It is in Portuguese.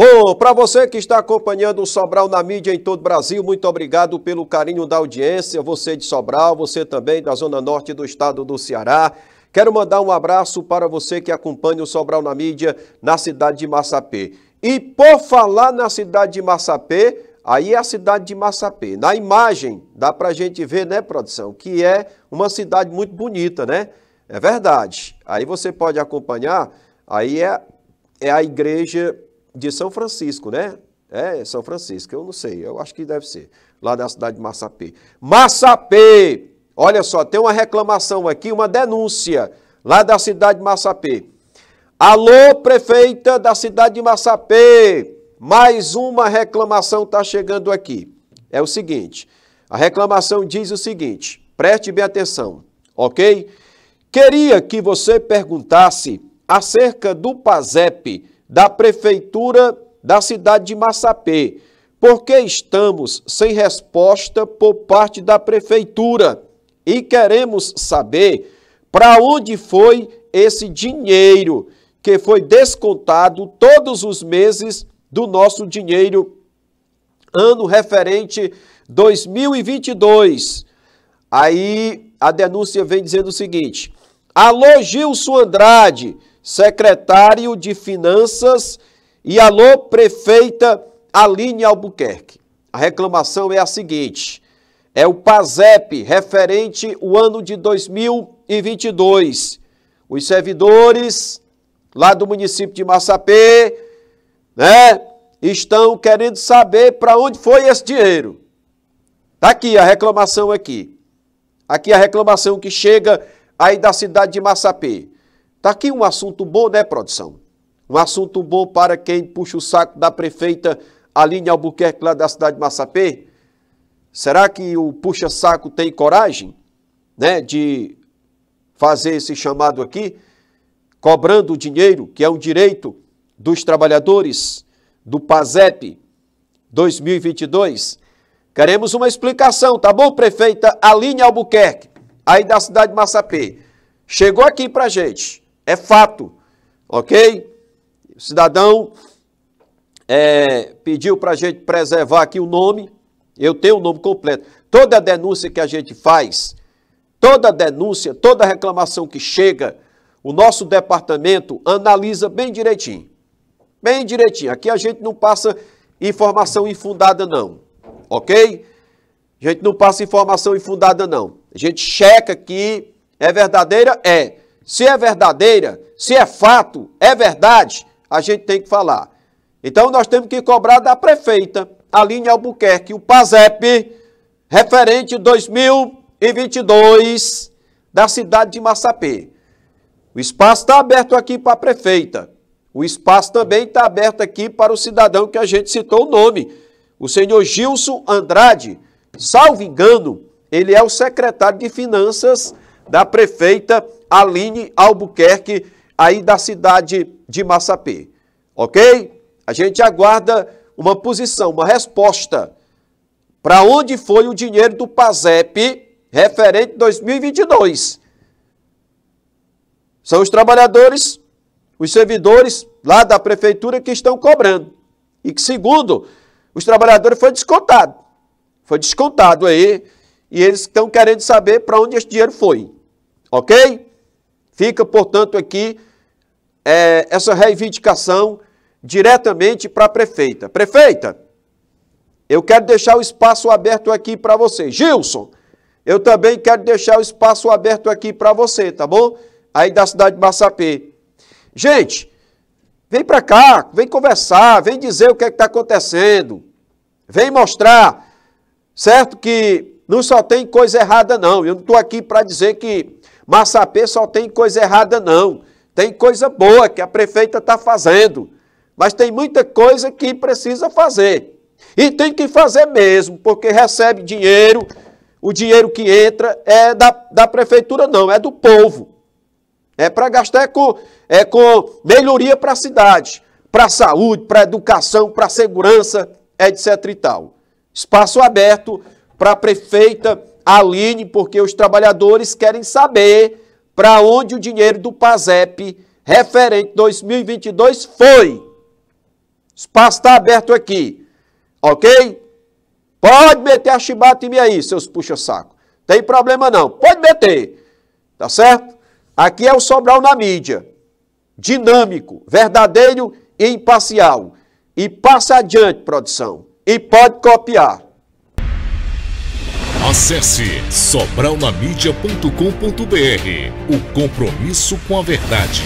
Bom, para você que está acompanhando o Sobral na mídia em todo o Brasil, muito obrigado pelo carinho da audiência. Você de Sobral, você também da Zona Norte do estado do Ceará. Quero mandar um abraço para você que acompanha o Sobral na mídia na cidade de Massapê. E por falar na cidade de Massapê, aí é a cidade de Massapê. Na imagem dá para a gente ver, né, produção, que é uma cidade muito bonita, né? É verdade. Aí você pode acompanhar, aí é, é a igreja de São Francisco, né? É, São Francisco, eu não sei, eu acho que deve ser, lá da cidade de Massapê. Massapê! Olha só, tem uma reclamação aqui, uma denúncia, lá da cidade de Massapê. Alô, prefeita da cidade de Massapê! Mais uma reclamação está chegando aqui. É o seguinte, a reclamação diz o seguinte, preste bem atenção, ok? Queria que você perguntasse acerca do PASEP, da Prefeitura da cidade de Massapê. Por que estamos sem resposta por parte da Prefeitura? E queremos saber para onde foi esse dinheiro que foi descontado todos os meses do nosso dinheiro ano referente 2022. Aí a denúncia vem dizendo o seguinte: Alô Gilson Andrade, secretário de Finanças, e alô, prefeita Aline Albuquerque. A reclamação é a seguinte: é o PASEP referente o ano de 2022. Os servidores lá do município de Massapê, né, estão querendo saber para onde foi esse dinheiro. Está aqui a reclamação aqui. Aqui a reclamação que chega aí da cidade de Massapê. Está aqui um assunto bom, né, produção? Um assunto bom para quem puxa o saco da prefeita Aline Albuquerque, lá da cidade de Massapê. Será que o puxa-saco tem coragem né, de fazer esse chamado aqui, cobrando o dinheiro, que é um direito dos trabalhadores do PASEP 2022? Queremos uma explicação, tá bom, prefeita Aline Albuquerque, aí da cidade de Massapê? Chegou aqui para gente. É fato, ok? O cidadão é, pediu para a gente preservar aqui o nome. Eu tenho o nome completo. Toda denúncia que a gente faz, toda denúncia, toda reclamação que chega, o nosso departamento analisa bem direitinho. Bem direitinho. Aqui a gente não passa informação infundada, não. Ok? A gente não passa informação infundada, não. A gente checa que é verdadeira? É se é verdadeira, se é fato, é verdade, a gente tem que falar. Então nós temos que cobrar da prefeita Aline Albuquerque, o PASEP, referente 2022 da cidade de Massapê. O espaço está aberto aqui para a prefeita. O espaço também está aberto aqui para o cidadão que a gente citou o nome. O senhor Gilson Andrade, salvo engano, ele é o secretário de Finanças da prefeita Aline Albuquerque, aí da cidade de Massapê. Ok? A gente aguarda uma posição, uma resposta. Para onde foi o dinheiro do PASEP referente 2022? São os trabalhadores, os servidores lá da prefeitura que estão cobrando. E que, segundo os trabalhadores, foi descontado. Foi descontado aí. E eles estão querendo saber para onde esse dinheiro foi. Ok? Fica, portanto, aqui é, essa reivindicação diretamente para a prefeita. Prefeita, eu quero deixar o espaço aberto aqui para você. Gilson, eu também quero deixar o espaço aberto aqui para você, tá bom? Aí da cidade de Massapê. Gente, vem para cá, vem conversar, vem dizer o que é está acontecendo. Vem mostrar, certo? Que não só tem coisa errada, não. Eu não estou aqui para dizer que Massapê só tem coisa errada, não. Tem coisa boa que a prefeita está fazendo, mas tem muita coisa que precisa fazer. E tem que fazer mesmo, porque recebe dinheiro, o dinheiro que entra é da, da prefeitura, não, é do povo. É para gastar é com, é com melhoria para a cidade, para a saúde, para a educação, para a segurança, etc. e tal. Espaço aberto para a prefeita Aline, porque os trabalhadores querem saber para onde o dinheiro do PASEP referente 2022 foi. Espaço está aberto aqui, ok? Pode meter a chibata em mim aí, seus puxa-saco. Tem problema não, pode meter, tá certo? Aqui é o Sobral na mídia, dinâmico, verdadeiro e imparcial. E passa adiante, produção, e pode copiar. Acesse sobralnamídia.com.br. O compromisso com a verdade.